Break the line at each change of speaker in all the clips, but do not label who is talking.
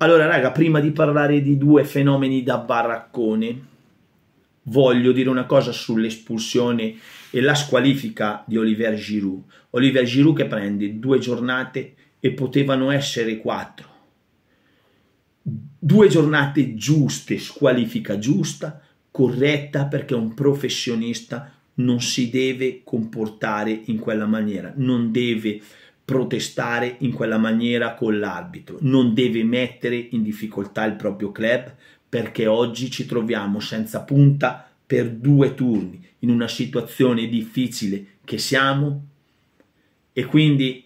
Allora, raga, prima di parlare di due fenomeni da baraccone, voglio dire una cosa sull'espulsione e la squalifica di Oliver Giroud. Oliver Giroud che prende due giornate e potevano essere quattro. Due giornate giuste, squalifica giusta, corretta perché un professionista non si deve comportare in quella maniera, non deve protestare in quella maniera con l'arbitro, non deve mettere in difficoltà il proprio club perché oggi ci troviamo senza punta per due turni in una situazione difficile che siamo e quindi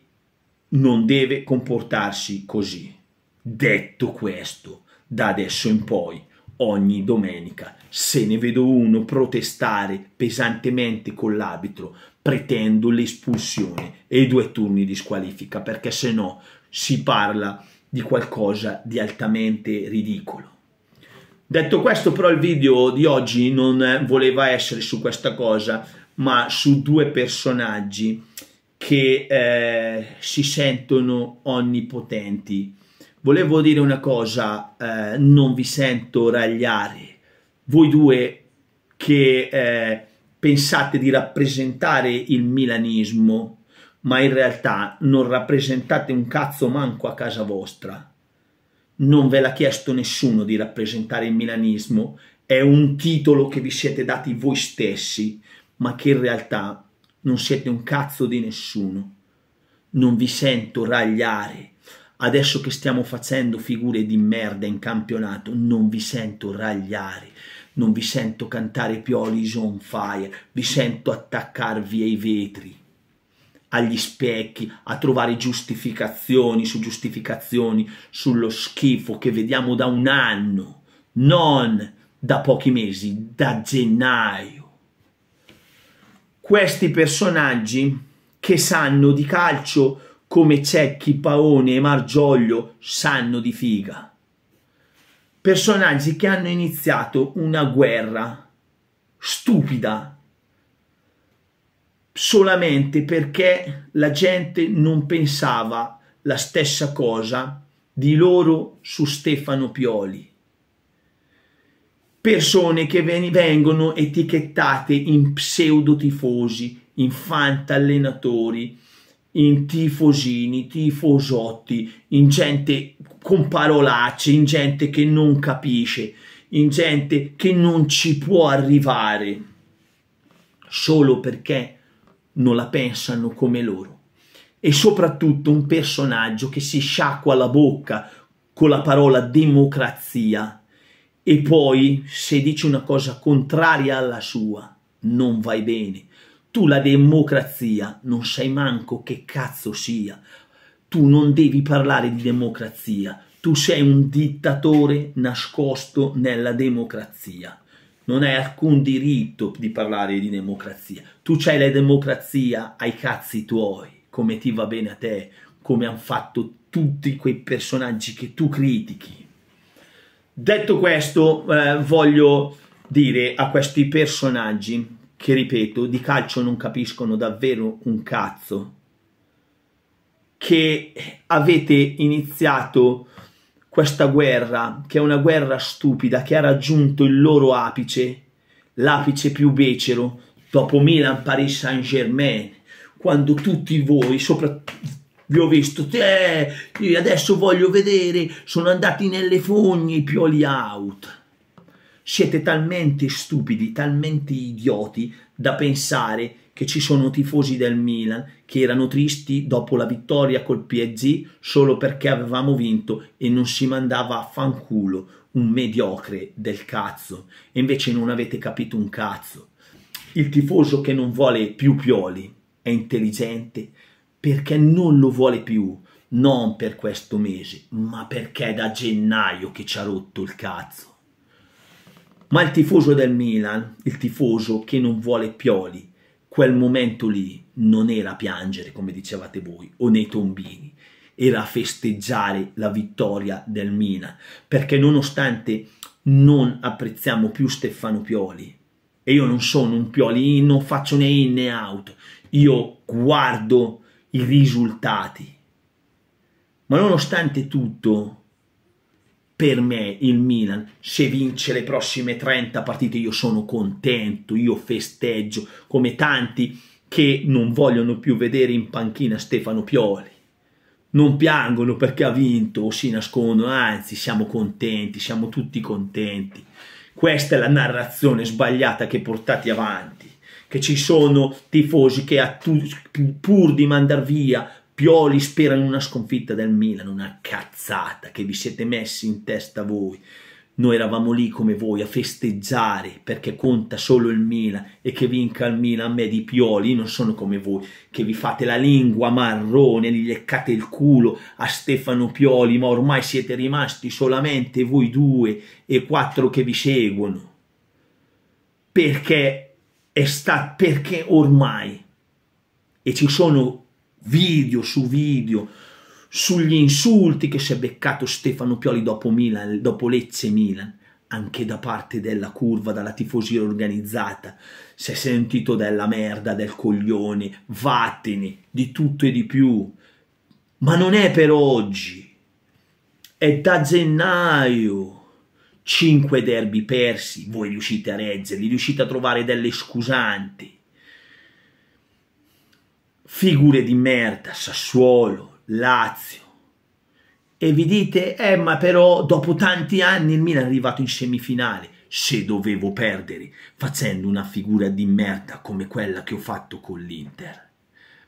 non deve comportarsi così. Detto questo, da adesso in poi ogni domenica. Se ne vedo uno protestare pesantemente con l'arbitro, pretendo l'espulsione e i due turni di squalifica, perché se no si parla di qualcosa di altamente ridicolo. Detto questo, però, il video di oggi non voleva essere su questa cosa, ma su due personaggi che eh, si sentono onnipotenti volevo dire una cosa, eh, non vi sento ragliare. Voi due che eh, pensate di rappresentare il milanismo, ma in realtà non rappresentate un cazzo manco a casa vostra. Non ve l'ha chiesto nessuno di rappresentare il milanismo, è un titolo che vi siete dati voi stessi, ma che in realtà non siete un cazzo di nessuno. Non vi sento ragliare, Adesso che stiamo facendo figure di merda in campionato, non vi sento ragliare, non vi sento cantare Pioli's on fire, vi sento attaccarvi ai vetri, agli specchi, a trovare giustificazioni su giustificazioni sullo schifo che vediamo da un anno, non da pochi mesi, da gennaio. Questi personaggi che sanno di calcio come Cecchi, Paone e Margioglio sanno di figa. Personaggi che hanno iniziato una guerra stupida solamente perché la gente non pensava la stessa cosa di loro su Stefano Pioli. Persone che vengono etichettate in pseudotifosi, in fantallenatori, allenatori in tifosini, tifosotti, in gente con parolacce, in gente che non capisce, in gente che non ci può arrivare solo perché non la pensano come loro. E soprattutto un personaggio che si sciacqua la bocca con la parola democrazia e poi se dici una cosa contraria alla sua non vai bene tu la democrazia non sai manco che cazzo sia. Tu non devi parlare di democrazia. Tu sei un dittatore nascosto nella democrazia. Non hai alcun diritto di parlare di democrazia. Tu c'hai la democrazia ai cazzi tuoi, come ti va bene a te, come hanno fatto tutti quei personaggi che tu critichi. Detto questo, eh, voglio dire a questi personaggi che ripeto, di calcio non capiscono davvero un cazzo, che avete iniziato questa guerra, che è una guerra stupida, che ha raggiunto il loro apice, l'apice più becero, dopo Milan, Paris Saint-Germain, quando tutti voi, soprattutto vi ho visto, te, io adesso voglio vedere, sono andati nelle fogne i pioli out siete talmente stupidi, talmente idioti da pensare che ci sono tifosi del Milan che erano tristi dopo la vittoria col PSG solo perché avevamo vinto e non si mandava a fanculo un mediocre del cazzo. E invece non avete capito un cazzo. Il tifoso che non vuole più Pioli è intelligente perché non lo vuole più, non per questo mese, ma perché è da gennaio che ci ha rotto il cazzo. Ma il tifoso del Milan, il tifoso che non vuole Pioli, quel momento lì non era piangere, come dicevate voi, o nei tombini, era festeggiare la vittoria del Milan, perché nonostante non apprezziamo più Stefano Pioli, e io non sono un Pioli, non faccio né in né out, io guardo i risultati. Ma nonostante tutto, per me il Milan, se vince le prossime 30 partite, io sono contento, io festeggio come tanti che non vogliono più vedere in panchina Stefano Pioli. Non piangono perché ha vinto o si nascondono, anzi siamo contenti, siamo tutti contenti. Questa è la narrazione sbagliata che portate avanti, che ci sono tifosi che pur di mandar via Pioli spera in una sconfitta del Milan, una cazzata che vi siete messi in testa voi. Noi eravamo lì come voi a festeggiare perché conta solo il Milan e che vinca il Milan a me di Pioli, non sono come voi che vi fate la lingua marrone, gli leccate il culo a Stefano Pioli, ma ormai siete rimasti solamente voi due e quattro che vi seguono. Perché è sta perché ormai e ci sono video su video sugli insulti che si è beccato Stefano Pioli dopo, Milan, dopo Lecce Milan, anche da parte della curva, dalla tifosia organizzata, si è sentito della merda, del coglione, vattene, di tutto e di più. Ma non è per oggi, è da gennaio. 5 derby persi, voi riuscite a reggerli, riuscite a trovare delle scusanti figure di merda, Sassuolo, Lazio, e vi dite, eh ma però dopo tanti anni il Milan è arrivato in semifinale, se dovevo perdere, facendo una figura di merda come quella che ho fatto con l'Inter.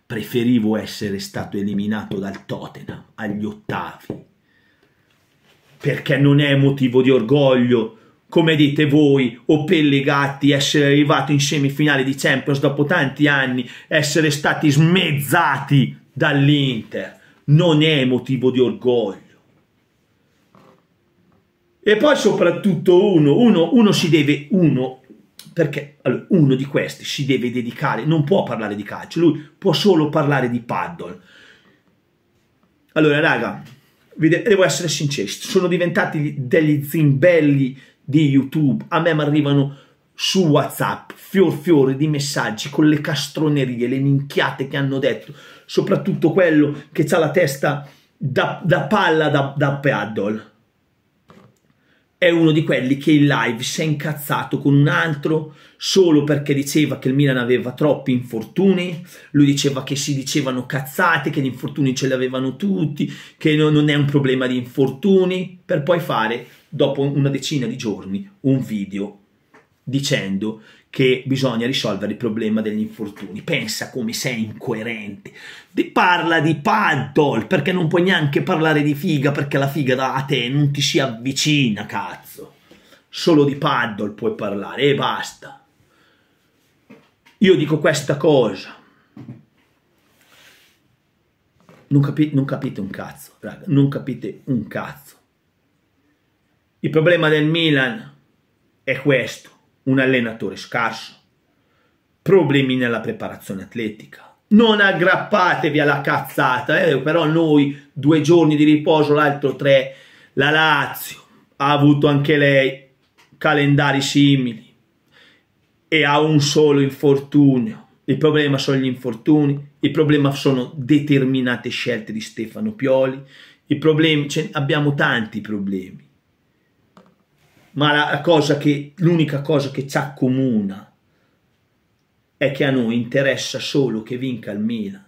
Preferivo essere stato eliminato dal Tottenham agli ottavi, perché non è motivo di orgoglio come dite voi, o Pelle essere arrivato in semifinale di Champions dopo tanti anni, essere stati smezzati dall'Inter, non è motivo di orgoglio. E poi soprattutto uno, uno, uno si deve, uno, perché allora, uno di questi si deve dedicare, non può parlare di calcio, lui può solo parlare di paddle. Allora, raga, devo essere sinceri, sono diventati degli zimbelli di YouTube, a me mi arrivano su WhatsApp fior fiore di messaggi con le castronerie, le minchiate che hanno detto, soprattutto quello che ha la testa da, da palla da, da paddle è uno di quelli che in live si è incazzato con un altro solo perché diceva che il Milan aveva troppi infortuni, lui diceva che si dicevano cazzate, che gli infortuni ce li avevano tutti, che no, non è un problema di infortuni, per poi fare dopo una decina di giorni un video dicendo che bisogna risolvere il problema degli infortuni. Pensa come sei incoerente. Ti parla di paddle perché non puoi neanche parlare di figa perché la figa da te non ti si avvicina, cazzo. Solo di paddle puoi parlare e basta. Io dico questa cosa. Non, capi non capite un cazzo, raga, non capite un cazzo. Il problema del Milan è questo un allenatore scarso, problemi nella preparazione atletica. Non aggrappatevi alla cazzata, eh? però noi due giorni di riposo, l'altro tre, la Lazio ha avuto anche lei calendari simili e ha un solo infortunio. Il problema sono gli infortuni, il problema sono determinate scelte di Stefano Pioli, i problemi, abbiamo tanti problemi ma la cosa che, l'unica cosa che ci accomuna è che a noi interessa solo che vinca il Milan.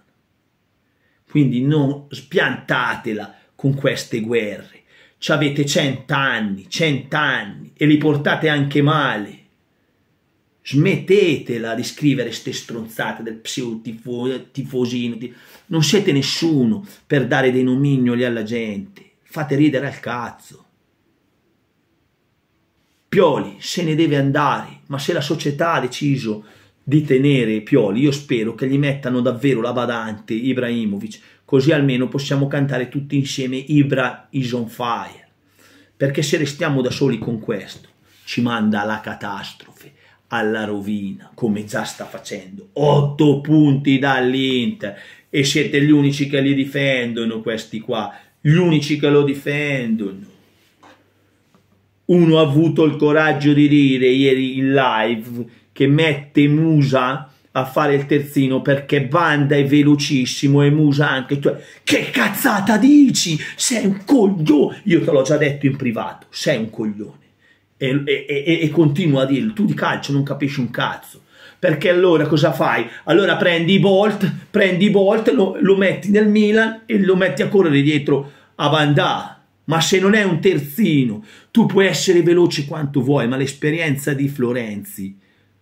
Quindi non spiantatela con queste guerre. Ci avete cent'anni, cent'anni e li portate anche male. Smettetela di scrivere ste stronzate del pseudo tifosino. Non siete nessuno per dare dei nomignoli alla gente. Fate ridere al cazzo. Pioli se ne deve andare, ma se la società ha deciso di tenere Pioli, io spero che gli mettano davvero la badante Ibrahimovic, così almeno possiamo cantare tutti insieme Ibra is on fire, perché se restiamo da soli con questo ci manda alla catastrofe, alla rovina, come già sta facendo, 8 punti dall'Inter e siete gli unici che li difendono questi qua, gli unici che lo difendono uno ha avuto il coraggio di dire ieri in live che mette Musa a fare il terzino perché Banda è velocissimo e Musa anche. Cioè, che cazzata dici? Sei un coglione! Io te l'ho già detto in privato, sei un coglione. E, e, e, e continua a dirlo, tu di calcio non capisci un cazzo. Perché allora cosa fai? Allora prendi Bolt, prendi Bolt, lo, lo metti nel Milan e lo metti a correre dietro a Bandà ma se non è un terzino, tu puoi essere veloce quanto vuoi, ma l'esperienza di Florenzi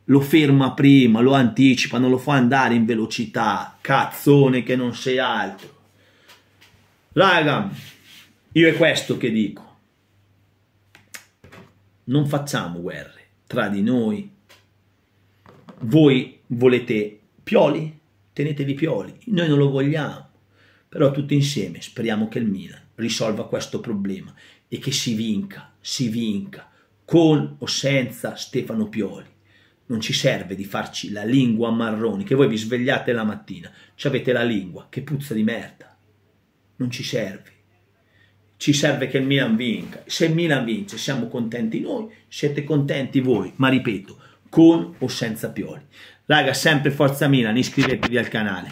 lo ferma prima, lo anticipa, non lo fa andare in velocità, cazzone che non sei altro. Raga, io è questo che dico. Non facciamo guerre tra di noi. Voi volete Pioli? Tenetevi Pioli, noi non lo vogliamo, però tutti insieme speriamo che il Milan risolva questo problema e che si vinca, si vinca, con o senza Stefano Pioli. Non ci serve di farci la lingua marroni, che voi vi svegliate la mattina, ci avete la lingua che puzza di merda. Non ci serve. Ci serve che il Milan vinca. Se il Milan vince siamo contenti noi, siete contenti voi, ma ripeto, con o senza Pioli. Raga, sempre Forza Milan, iscrivetevi al canale.